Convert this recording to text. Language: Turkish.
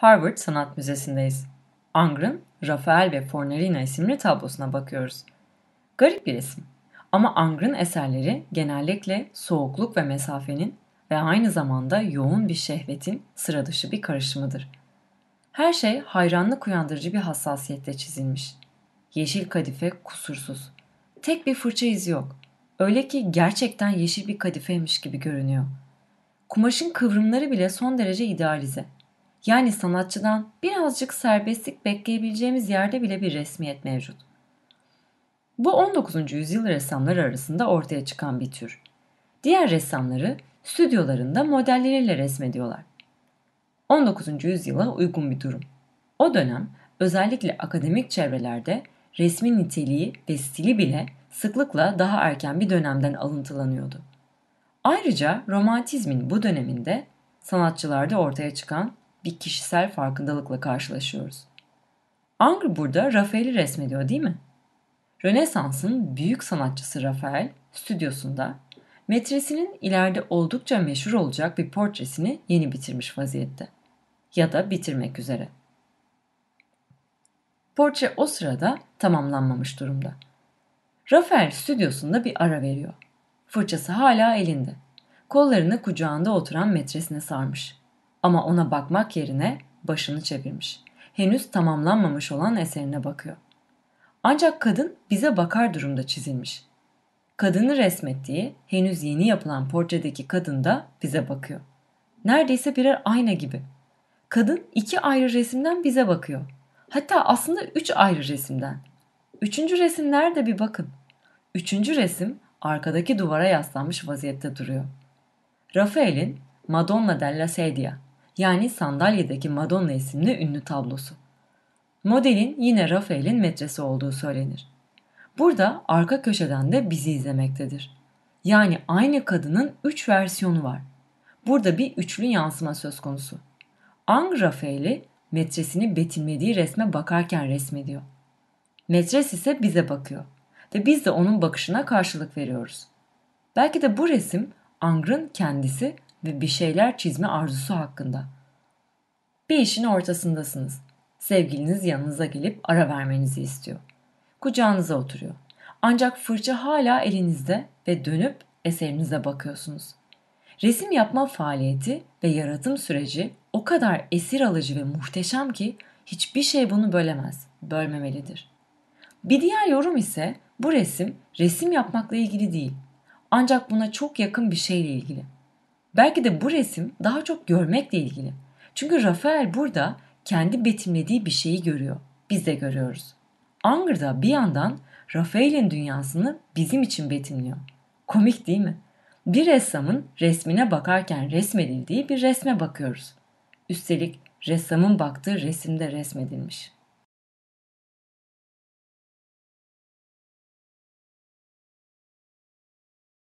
Harvard Sanat Müzesi'ndeyiz. Angr'ın Rafael ve Fornarina isimli tablosuna bakıyoruz. Garip bir resim ama Angr'ın eserleri genellikle soğukluk ve mesafenin ve aynı zamanda yoğun bir şehvetin sıra dışı bir karışımıdır. Her şey hayranlık uyandırıcı bir hassasiyetle çizilmiş. Yeşil kadife kusursuz. Tek bir fırça izi yok. Öyle ki gerçekten yeşil bir kadifeymiş gibi görünüyor. Kumaşın kıvrımları bile son derece idealize. Yani sanatçıdan birazcık serbestlik bekleyebileceğimiz yerde bile bir resmiyet mevcut. Bu 19. yüzyıl ressamları arasında ortaya çıkan bir tür. Diğer ressamları stüdyolarında modelleriyle resmediyorlar. 19. yüzyıla uygun bir durum. O dönem özellikle akademik çevrelerde resmin niteliği ve stili bile sıklıkla daha erken bir dönemden alıntılanıyordu. Ayrıca romantizmin bu döneminde sanatçılarda ortaya çıkan bir kişisel farkındalıkla karşılaşıyoruz. Angr burada Rafael'i resmediyor değil mi? Rönesans'ın büyük sanatçısı Rafael stüdyosunda metresinin ileride oldukça meşhur olacak bir portresini yeni bitirmiş vaziyette. Ya da bitirmek üzere. Portre o sırada tamamlanmamış durumda. Rafael stüdyosunda bir ara veriyor. Fırçası hala elinde. Kollarını kucağında oturan metresine sarmış. Ama ona bakmak yerine başını çevirmiş. Henüz tamamlanmamış olan eserine bakıyor. Ancak kadın bize bakar durumda çizilmiş. Kadını resmettiği henüz yeni yapılan portredeki kadın da bize bakıyor. Neredeyse birer ayna gibi. Kadın iki ayrı resimden bize bakıyor. Hatta aslında üç ayrı resimden. Üçüncü resim nerede bir bakın. Üçüncü resim arkadaki duvara yaslanmış vaziyette duruyor. Rafael'in Madonna della Sedia yani sandalyedeki Madonna isimli ünlü tablosu. Modelin yine Rafael'in metresi olduğu söylenir. Burada arka köşeden de bizi izlemektedir. Yani aynı kadının 3 versiyonu var. Burada bir üçlü yansıma söz konusu. Ang Rafael'i metresini betimlediği resme bakarken resmediyor. Metres ise bize bakıyor ve biz de onun bakışına karşılık veriyoruz. Belki de bu resim Angr'ın kendisi ve bir şeyler çizme arzusu hakkında.'' Bir işin ortasındasınız. Sevgiliniz yanınıza gelip ara vermenizi istiyor. Kucağınıza oturuyor. Ancak fırça hala elinizde ve dönüp eserinize bakıyorsunuz. Resim yapma faaliyeti ve yaratım süreci o kadar esir alıcı ve muhteşem ki hiçbir şey bunu bölemez, bölmemelidir. Bir diğer yorum ise bu resim resim yapmakla ilgili değil. Ancak buna çok yakın bir şeyle ilgili. Belki de bu resim daha çok görmekle ilgili. Çünkü Rafael burada kendi betimlediği bir şeyi görüyor. Biz de görüyoruz. Anger da bir yandan Rafael'in dünyasını bizim için betimliyor. Komik değil mi? Bir ressamın resmine bakarken resmedildiği bir resme bakıyoruz. Üstelik ressamın baktığı resimde resmedilmiş.''